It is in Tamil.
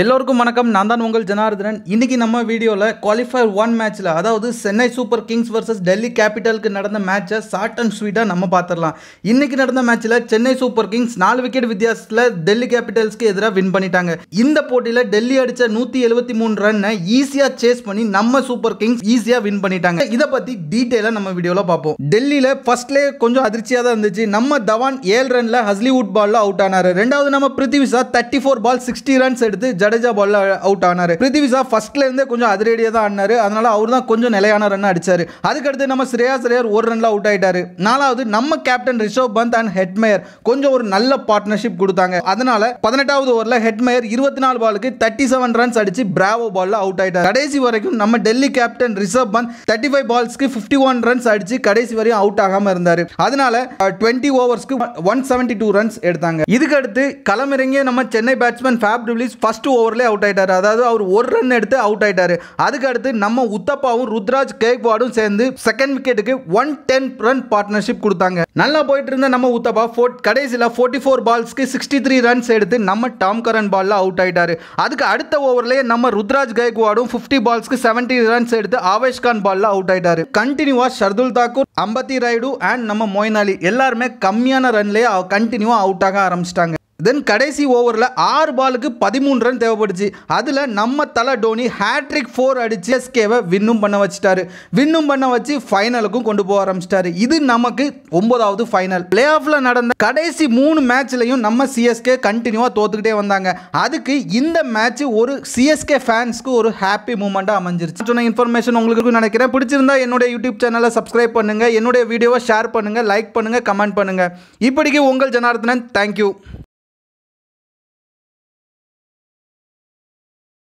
எல்லோருக்கும் வணக்கம் நான் தான் உங்கள் ஜனார்தனன் இன்றைக்கி நம்ம வீடியோவில் குவாலிஃபயர் ஒன் மேட்ச்சில் அதாவது Chennai super kings versus Delhi கேபிட்டலுக்கு நடந்த மேட்ச்சை ஷார்ட் அண்ட் ஸ்வீட்டாக நம்ம பார்த்துடலாம் இன்றைக்கி நடந்த மேட்ச்சில் சென்னை சூப்பர் கிங்ஸ் நாலு விக்கெட் வித்தியாசத்தில் டெல்லி கேபிட்டல்ஸ்க்கு எதிராக வின் பண்ணிட்டாங்க இந்த போட்டியில் டெல்லி அடித்த நூற்றி எழுபத்தி மூணு ரன்னை ஈஸியாக சேஸ் பண்ணி நம்ம சூப்பர் கிங்ஸ் ஈஸியாக வின் பண்ணிட்டாங்க இதை பற்றி டீட்டெயிலாக நம்ம வீடியோவில் பார்ப்போம் டெல்லியில் ஃபர்ஸ்ட்லேயே கொஞ்சம் அதிர்ச்சியாக தான் இருந்துச்சு நம்ம தவான் ஏழு ரனில் ஹஸ்லிவுட் பாலில் அவுட் ஆனார் ரெண்டாவது நம்ம Prithvi Shaw thirty four ball sixty runs எடுத்து ஜடேஜா பால்ல அவுட் ஆனார் பிரித்திவிசா ஃபர்ஸ்ட்ல இருந்தே கொஞ்சம் அதிரடியா தான் ஆனாரு அதனால அவர் தான் கொஞ்சம் நிலையான ரன் அடிச்சாரு அதுக்கடுத்து நம்ம ஸ்ரேயா ஸ்ரேயர் ஒரு ரன்ல அவுட் ஆயிட்டாரு நாலாவது நம்ம captain Rishabh Pant and Hetmyer கொஞ்சம் ஒரு நல்ல பார்ட்னர்ஷிப் கொடுத்தாங்க அதனால பதினெட்டாவது ஓவர்ல ஹெட்மேயர் இருபத்தி நாலு பாலுக்கு தேர்ட்டி செவன் ரன்ஸ் அடிச்சு பிராவோ பால்ல அவுட் ஆயிட்டாரு கடைசி வரைக்கும் நம்ம Delhi captain Rishabh Pant thirty five பால்ஸ்க்கு ஃபிஃப்டி ஒன் ரன்ஸ் அடிச்சு கடைசி வரையும் அவுட் ஆகாம இருந்தார் அதனால டுவெண்ட்டி ஓவர்ஸ்க்கு ஒன் செவன்டி டூ ரன்ஸ் எடுத்தாங்க இதுக்கு அடுத்து களமிறங்கிய நம்ம சென்னை பேட்ஸ்மேன் ஃபேப் ரிலீஸ் ஃபர்ஸ்ட் ஓவர்லேயே அவுட் ஆகிட்டார் அதாவது அவர் ஒரு ரன் எடுத்து அவுட் ஆகிட்டார் அதுக்கு அடுத்து நம்ம உத்தப்பாவும் ருத்ராஜ் கேக்வாடும் சேர்ந்து செகண்ட் விக்கெட்டுக்கு ஒன் டென் ரன் பார்ட்னர்ஷிப் கொடுத்தாங்க நல்லா போயிட்டு இருந்த நம்ம உத்தப்பா ஃபோர்ட் கடைசியில் ஃபோர்ட்டி ஃபோர் பால்ஸ்க்கு சிக்ஸ்டி த்ரீ ரன்ஸ் எடுத்து நம்ம டாம் கரன் பாலில் அவுட் ஆகிட்டார் அதுக்கு அடுத்த ஓவர்லேயே நம்ம ருத்ராஜ் கேக்வாடும் ஃபிஃப்டி பால்ஸ்க்கு செவன்டி ரன்ஸ் எடுத்து ஆவேஷ் கான் பாலில் அவுட் ஆகிட்டார் கண்டினியூவா ஷர்துல் தாக்கூர் அம்பத்தி ரைடு அண்ட் நம்ம மொயின் எல்லாருமே கம்மியான ரன்லேயே கண்டினியூவாக அவுட் ஆக ஆரம்பிச்சிட்டாங்க தென் கடைசி ஓவரில் ஆறு பாலுக்கு பதிமூன்று ரன் தேவைப்படுச்சு அதில் நம்ம தலை டோனி ஹேட்ரிக் ஃபோர் அடித்து எஸ்கேவை வின்னும் பண்ண வச்சுட்டாரு வின்னும் பண்ண வச்சு ஃபைனலுக்கும் கொண்டு போக ஆரம்பிச்சிட்டாரு இது நமக்கு ஒன்பதாவது ஃபைனல் பிளே ஆஃபில் நடந்த கடைசி மூணு மேட்ச்லையும் நம்ம சிஎஸ்கே கண்டினியூவாக தோத்துக்கிட்டே வந்தாங்க அதுக்கு இந்த மேட்ச் ஒரு சிஎஸ்கே ஃபேன்ஸ்க்கு ஒரு ஹாப்பி மூமெண்ட்டாக அமைஞ்சிருச்சு சொன்ன இன்ஃபர்மேஷன் உங்களுக்கு நினைக்கிறேன் பிடிச்சிருந்தா என்னுடைய யூடியூப் சேனலை சப்ஸ்கிரைப் பண்ணுங்கள் என்னுடைய வீடியோவை ஷேர் பண்ணுங்கள் லைக் பண்ணுங்கள் கமெண்ட் பண்ணுங்கள் இப்படிக்கு உங்கள் ஜனார்த்தனன் தேங்க்யூ